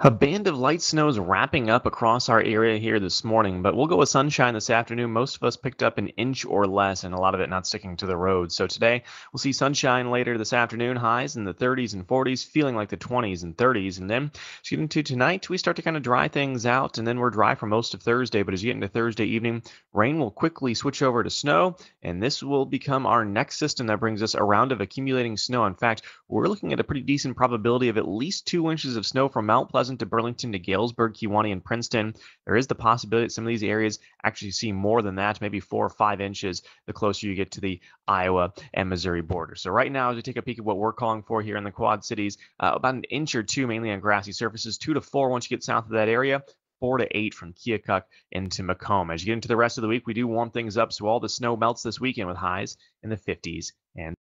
A band of light snows wrapping up across our area here this morning, but we'll go with sunshine this afternoon. Most of us picked up an inch or less, and a lot of it not sticking to the road. So today we'll see sunshine later this afternoon, highs in the 30s and 40s, feeling like the 20s and 30s. And then as you into tonight, we start to kind of dry things out, and then we're dry for most of Thursday. But as you get into Thursday evening, rain will quickly switch over to snow, and this will become our next system that brings us a round of accumulating snow. In fact, we're looking at a pretty decent probability of at least two inches of snow from Mount Pleasant to Burlington to Galesburg, Kewanee, and Princeton. There is the possibility that some of these areas actually see more than that, maybe four or five inches the closer you get to the Iowa and Missouri border. So right now, as we take a peek at what we're calling for here in the Quad Cities, uh, about an inch or two mainly on grassy surfaces, two to four once you get south of that area four to eight from Keokuk into Macomb. As you get into the rest of the week, we do warm things up, so all the snow melts this weekend with highs in the 50s and